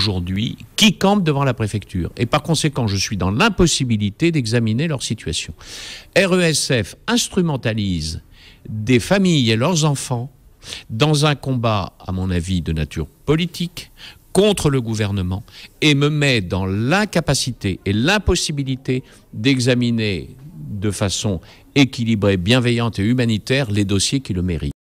aujourd'hui qui campent devant la préfecture. Et par conséquent, je suis dans l'impossibilité d'examiner leur situation. RESF instrumentalise des familles et leurs enfants dans un combat, à mon avis, de nature politique contre le gouvernement et me met dans l'incapacité et l'impossibilité d'examiner de façon équilibrée, bienveillante et humanitaire les dossiers qui le méritent.